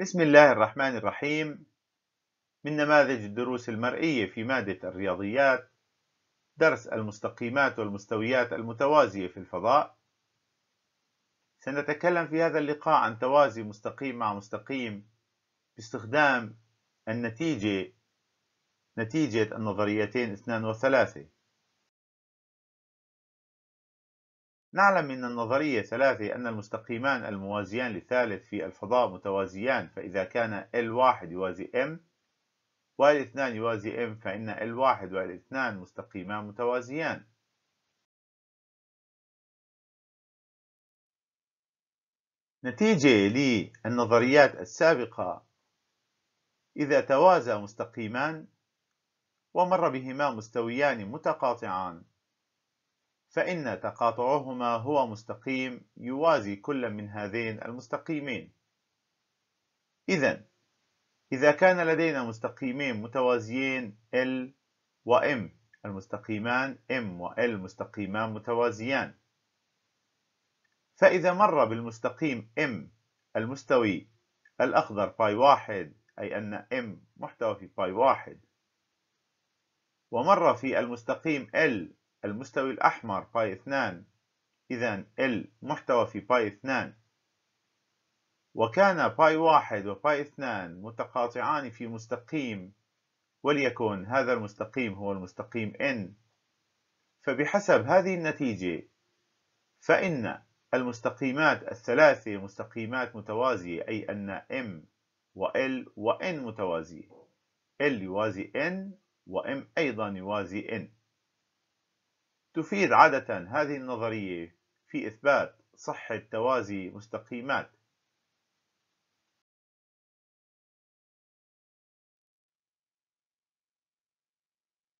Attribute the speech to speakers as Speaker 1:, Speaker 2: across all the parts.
Speaker 1: بسم الله الرحمن الرحيم من نماذج الدروس المرئية في مادة الرياضيات درس المستقيمات والمستويات المتوازية في الفضاء سنتكلم في هذا اللقاء عن توازي مستقيم مع مستقيم باستخدام النتيجة نتيجة النظريتين اثنان وثلاثة نعلم من النظرية ثلاثة أن المستقيمان الموازيان للثالث في الفضاء متوازيان فإذا كان L1 يوازي M والاثنان يوازي M فإن L1 والاثنان مستقيمان متوازيان نتيجة للنظريات السابقة إذا توازى مستقيمان ومر بهما مستويان متقاطعان فإن تقاطعهما هو مستقيم يوازي كل من هذين المستقيمين إذا إذا كان لدينا مستقيمين متوازيين L و M المستقيمان M و L مستقيمان متوازيان فإذا مر بالمستقيم M المستوي الأخضر باي واحد أي أن M محتوى في باي واحد ومر في المستقيم L المستوي الأحمر باي 2 إذا ال محتوى في باي 2 وكان باي 1 وباي 2 متقاطعان في مستقيم وليكن هذا المستقيم هو المستقيم n فبحسب هذه النتيجة فإن المستقيمات الثلاثة مستقيمات متوازية أي أن m و L و N متوازية L يوازي N و M أيضا يوازي N تفيد عادة هذه النظرية في إثبات صحة توازي مستقيمات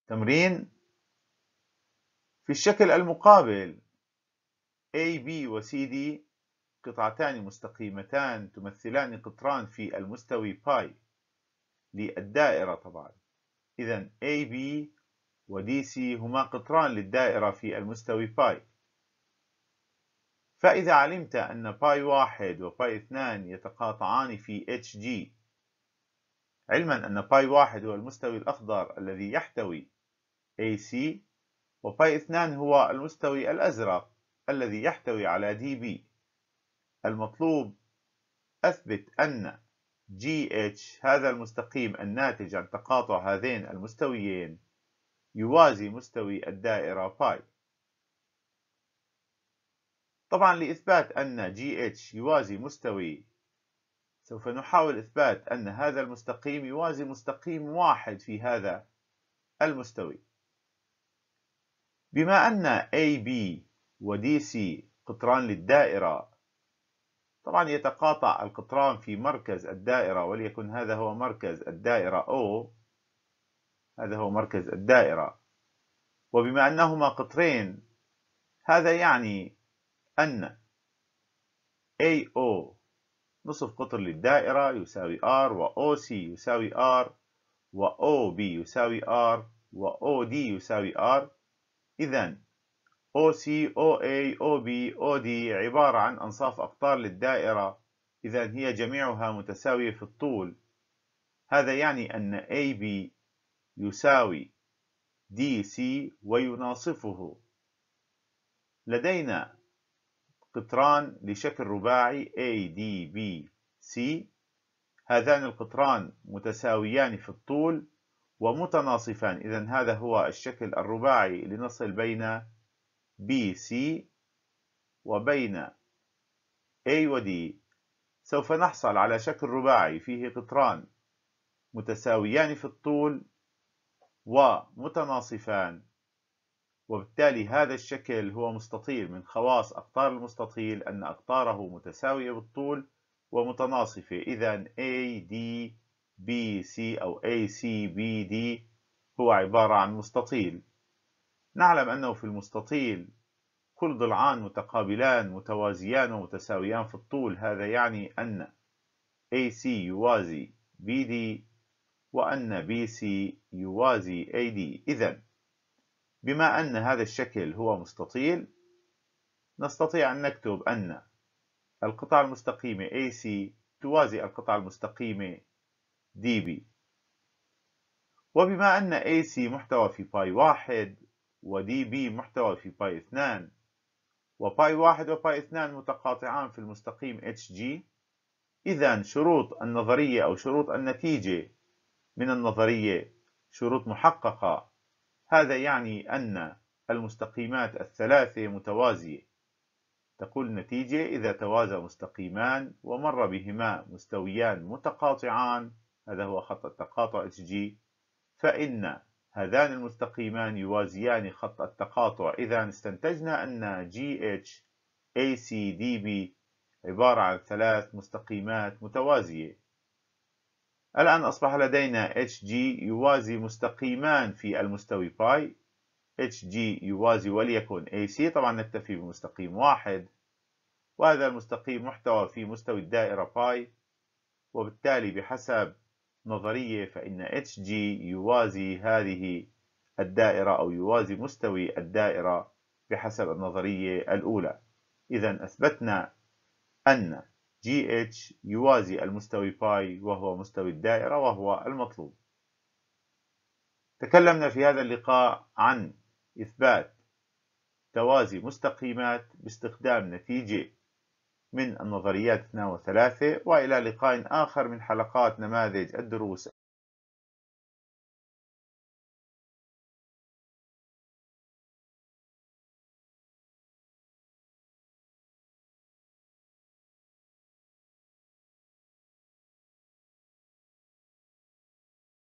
Speaker 1: تمرين في الشكل المقابل AB و CD قطعتان مستقيمتان تمثلان قطران في المستوي باي للدائرة طبعا إذا AB ودي سي هما قطران للدائرة في المستوي باي فإذا علمت أن باي واحد وباي اثنان يتقاطعان في HG علما أن باي واحد هو المستوي الأخضر الذي يحتوي AC وباي اثنان هو المستوي الأزرق الذي يحتوي على DB المطلوب أثبت أن GH هذا المستقيم الناتج عن تقاطع هذين المستويين يوازي مستوي الدائرة باي طبعا لإثبات أن GH يوازي مستوي سوف نحاول إثبات أن هذا المستقيم يوازي مستقيم واحد في هذا المستوي بما أن AB وDC قطران للدائرة طبعا يتقاطع القطران في مركز الدائرة وليكن هذا هو مركز الدائرة O هذا هو مركز الدائرة وبما أنهما قطرين هذا يعني أن AO نصف قطر للدائرة يساوي R و OC يساوي R و OB يساوي R و OD يساوي R إذا OC OA OB OD عبارة عن أنصاف أقطار للدائرة إذا هي جميعها متساوية في الطول هذا يعني أن AB يساوي دي سي ويناصفه لدينا قطران لشكل رباعي ADBC هذان القطران متساويان في الطول ومتناصفان إذا هذا هو الشكل الرباعي لنصل بين BC وبين A وD سوف نحصل على شكل رباعي فيه قطران متساويان في الطول ومتناصفان وبالتالي هذا الشكل هو مستطيل من خواص أقطار المستطيل أن أقطاره متساوية بالطول ومتناصفة إذا AD BC أو ACBD هو عبارة عن مستطيل نعلم أنه في المستطيل كل ضلعان متقابلان متوازيان ومتساويان في الطول هذا يعني أن AC يوازي BD وأن بي سي يوازي أي دي إذا بما أن هذا الشكل هو مستطيل نستطيع أن نكتب أن القطعة المستقيمة AC توازي القطعة المستقيمة DB وبما أن AC محتوى في باي واحد وDB محتوى في باي اثنان وباي واحد وباي اثنان متقاطعان في المستقيم HG إذا شروط النظرية أو شروط النتيجة من النظرية شروط محققة هذا يعني أن المستقيمات الثلاثة متوازية تقول النتيجة إذا توازى مستقيمان ومر بهما مستويان متقاطعان هذا هو خط التقاطع HG فإن هذان المستقيمان يوازيان خط التقاطع إذا استنتجنا أن GH ACDB عبارة عن ثلاث مستقيمات متوازية الآن أصبح لدينا hg يوازي مستقيمان في المستوي باي hg يوازي وليكن AC طبعا نكتفي بمستقيم واحد وهذا المستقيم محتوى في مستوي الدائرة باي وبالتالي بحسب نظرية فإن hg يوازي هذه الدائرة أو يوازي مستوي الدائرة بحسب النظرية الأولى إذا أثبتنا أن جي اتش يوازي المستوي باي وهو مستوي الدائرة وهو المطلوب تكلمنا في هذا اللقاء عن إثبات توازي مستقيمات باستخدام نتيجة من النظريات 2 و 3 وإلى لقاء آخر من حلقات نماذج الدروس